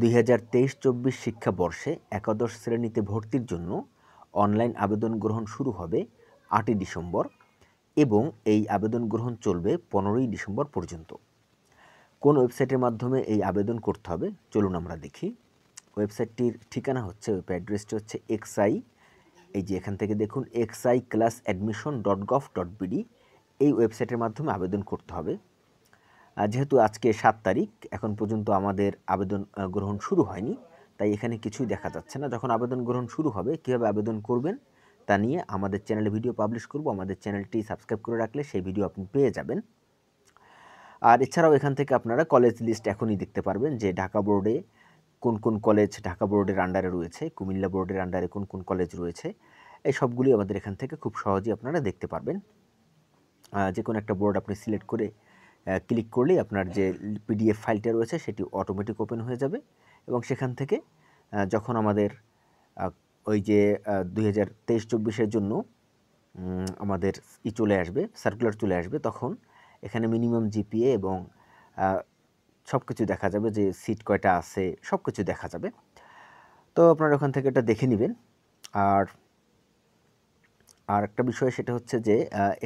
দুই হাজার তেইশ চব্বিশ শিক্ষাবর্ষে একাদশ শ্রেণীতে ভর্তির জন্য অনলাইন আবেদন গ্রহণ শুরু হবে আটই ডিসেম্বর এবং এই আবেদন গ্রহণ চলবে পনেরোই ডিসেম্বর পর্যন্ত কোন ওয়েবসাইটের মাধ্যমে এই আবেদন করতে হবে চলুন আমরা দেখি ওয়েবসাইটটির ঠিকানা হচ্ছে ওয়েব অ্যাড্রেসটি হচ্ছে এক্সআই এই যে এখান থেকে দেখুন XI class admission dot gov dot BD এই ওয়েবসাইটের মাধ্যমে আবেদন করতে হবে যেহেতু আজকে সাত তারিখ এখন পর্যন্ত আমাদের আবেদন গ্রহণ শুরু হয়নি তাই এখানে কিছুই দেখা যাচ্ছে না যখন আবেদন গ্রহণ শুরু হবে কীভাবে আবেদন করবেন তা নিয়ে আমাদের চ্যানেলে ভিডিও পাবলিশ করব আমাদের চ্যানেলটি সাবস্ক্রাইব করে রাখলে সেই ভিডিও আপনি পেয়ে যাবেন আর এছাড়াও এখান থেকে আপনারা কলেজ লিস্ট এখনই দেখতে পারবেন যে ঢাকা বোর্ডে কোন কোন কলেজ ঢাকা বোর্ডের আন্ডারে রয়েছে কুমিল্লা বোর্ডের আন্ডারে কোন কোন কলেজ রয়েছে এই সবগুলি আমাদের এখান থেকে খুব সহজেই আপনারা দেখতে পারবেন যে কোনো একটা বোর্ড আপনি সিলেক্ট করে ক্লিক করলেই আপনার যে পিডিএফ ফাইলটা রয়েছে সেটি অটোমেটিক ওপেন হয়ে যাবে এবং সেখান থেকে যখন আমাদের ওই যে দুই হাজার তেইশ চব্বিশের জন্য আমাদের ই চলে আসবে সার্কুলার চলে আসবে তখন এখানে মিনিমাম জিপিএ এবং সব কিছু দেখা যাবে যে সিট কয়টা আছে সব কিছু দেখা যাবে তো আপনারা ওখান থেকে এটা দেখে নেবেন আর আর একটা বিষয় সেটা হচ্ছে যে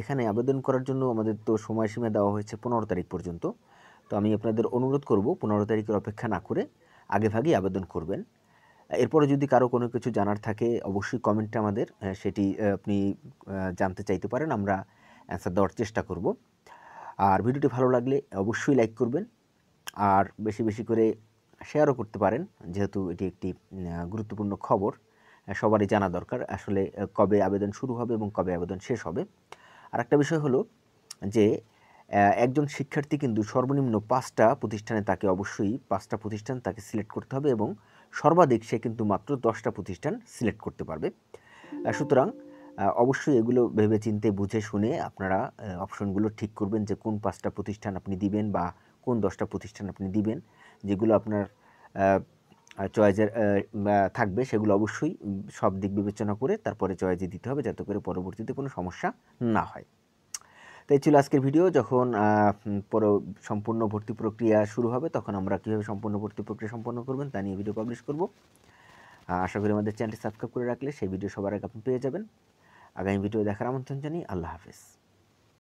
এখানে আবেদন করার জন্য আমাদের তো সময়সীমা দেওয়া হয়েছে পনেরো তারিখ পর্যন্ত তো আমি আপনাদের অনুরোধ করব পনেরো তারিখের অপেক্ষা না করে আগেভাগেই আবেদন করবেন এরপরে যদি কারো কোনো কিছু জানার থাকে অবশ্যই কমেন্টে আমাদের সেটি আপনি জানতে চাইতে পারেন আমরা অ্যান্সার দেওয়ার চেষ্টা করব আর ভিডিওটি ভালো লাগলে অবশ্যই লাইক করবেন আর বেশি বেশি করে শেয়ারও করতে পারেন যেহেতু এটি একটি গুরুত্বপূর্ণ খবর সবারই জানা দরকার আসলে কবে আবেদন শুরু হবে এবং কবে আবেদন শেষ হবে আর একটা বিষয় হলো যে একজন শিক্ষার্থী কিন্তু সর্বনিম্ন পাঁচটা প্রতিষ্ঠানে তাকে অবশ্যই পাঁচটা প্রতিষ্ঠান তাকে সিলেক্ট করতে হবে এবং সর্বাধিক সে কিন্তু মাত্র দশটা প্রতিষ্ঠান সিলেক্ট করতে পারবে সুতরাং অবশ্যই এগুলো ভেবে চিনতে বুঝে শুনে আপনারা অপশনগুলো ঠিক করবেন যে কোন পাঁচটা প্রতিষ্ঠান আপনি দিবেন বা কোন দশটা প্রতিষ্ঠান আপনি দিবেন যেগুলো আপনার চয়েজের থাকবে সেগুলো অবশ্যই সব দিক বিবেচনা করে তারপরে চয়েজে দিতে হবে যাতে করে পরবর্তীতে কোনো সমস্যা না হয় তাই ছিল আজকের ভিডিও যখন পর সম্পূর্ণ ভর্তি প্রক্রিয়া শুরু হবে তখন আমরা কীভাবে সম্পূর্ণ ভর্তি প্রক্রিয়া সম্পন্ন করবেন তা নিয়ে ভিডিও পাবলিশ করব আশা করি আমাদের চ্যানেলটি সাবস্ক্রাইব করে রাখলে সেই ভিডিও সবার আগে আপনি পেয়ে যাবেন আগামী ভিডিও দেখার আমন্ত্রণ জানি আল্লাহ হাফেজ